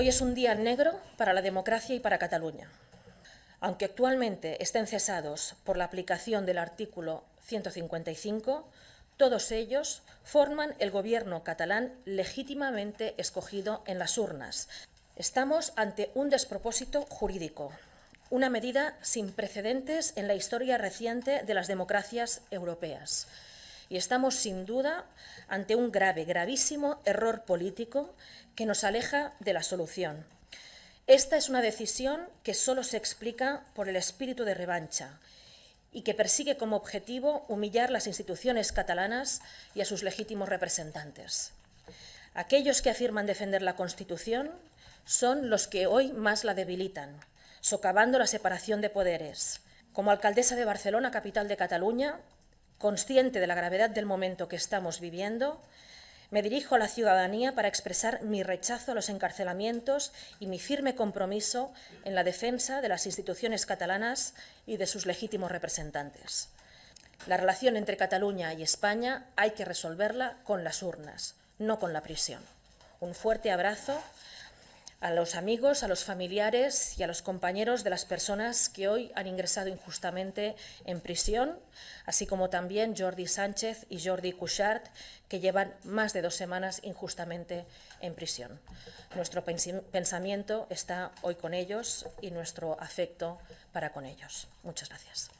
Hoy es un día negro para la democracia y para Cataluña. Aunque actualmente estén cesados por la aplicación del artículo 155, todos ellos forman el gobierno catalán legítimamente escogido en las urnas. Estamos ante un despropósito jurídico, una medida sin precedentes en la historia reciente de las democracias europeas. Y estamos sin duda ante un grave, gravísimo error político que nos aleja de la solución. Esta es una decisión que solo se explica por el espíritu de revancha y que persigue como objetivo humillar las instituciones catalanas y a sus legítimos representantes. Aquellos que afirman defender la Constitución son los que hoy más la debilitan, socavando la separación de poderes. Como alcaldesa de Barcelona, capital de Cataluña, Consciente de la gravedad del momento que estamos viviendo, me dirijo a la ciudadanía para expresar mi rechazo a los encarcelamientos y mi firme compromiso en la defensa de las instituciones catalanas y de sus legítimos representantes. La relación entre Cataluña y España hay que resolverla con las urnas, no con la prisión. Un fuerte abrazo a los amigos, a los familiares y a los compañeros de las personas que hoy han ingresado injustamente en prisión, así como también Jordi Sánchez y Jordi Cuchart, que llevan más de dos semanas injustamente en prisión. Nuestro pensamiento está hoy con ellos y nuestro afecto para con ellos. Muchas gracias.